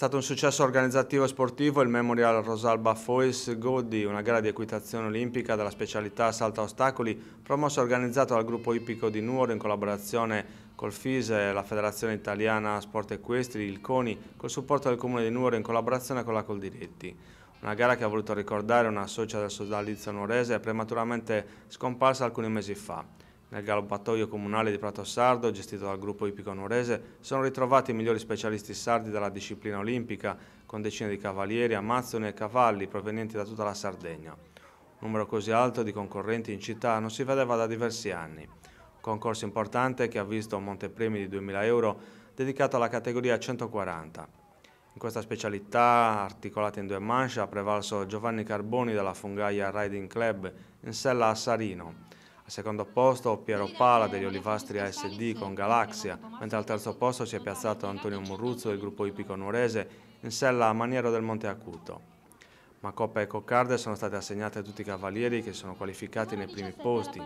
stato un successo organizzativo e sportivo il Memorial Rosalba Foils Godi, una gara di equitazione olimpica della specialità salta ostacoli, promossa e organizzata dal gruppo ippico di Nuoro in collaborazione col FISE, la Federazione Italiana Sport Equestri, il CONI, col supporto del Comune di Nuoro in collaborazione con la Coldiretti. Una gara che ha voluto ricordare una socia del sodalizio nuorese prematuramente scomparsa alcuni mesi fa. Nel galoppatoio comunale di Prato Sardo, gestito dal gruppo Ipico Norese, sono ritrovati i migliori specialisti sardi della disciplina olimpica, con decine di cavalieri, amazzoni e cavalli provenienti da tutta la Sardegna. Un numero così alto di concorrenti in città non si vedeva da diversi anni. Concorso importante che ha visto un montepremi di 2.000 euro dedicato alla categoria 140. In questa specialità, articolata in due manche, ha prevalso Giovanni Carboni della Fungaia Riding Club in sella a Sarino, al secondo posto Piero Pala degli Olivastri ASD con Galaxia, mentre al terzo posto si è piazzato Antonio Murruzzo del gruppo ipico nuorese in sella a Maniero del Monte Acuto. Ma Coppa e Coccarde sono state assegnate a tutti i cavalieri che sono qualificati nei primi posti.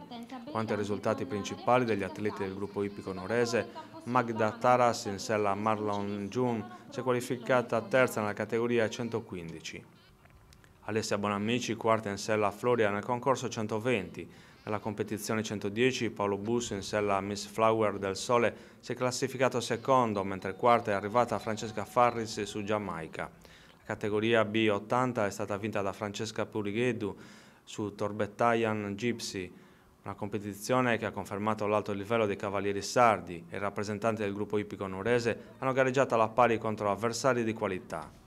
Quanto ai risultati principali degli atleti del gruppo ipico norese, Magda Taras in sella Marlon June si è qualificata terza nella categoria 115. Alessia Bonamici, quarta in sella a Floria nel concorso 120. Nella competizione 110 Paolo Busso in sella Miss Flower del Sole si è classificato secondo, mentre quarta è arrivata Francesca Farris su Giamaica. La categoria B80 è stata vinta da Francesca Purighedu su Torbettayan Gypsy, una competizione che ha confermato l'alto livello dei cavalieri sardi e i rappresentanti del gruppo ippico norese hanno gareggiato alla pari contro avversari di qualità.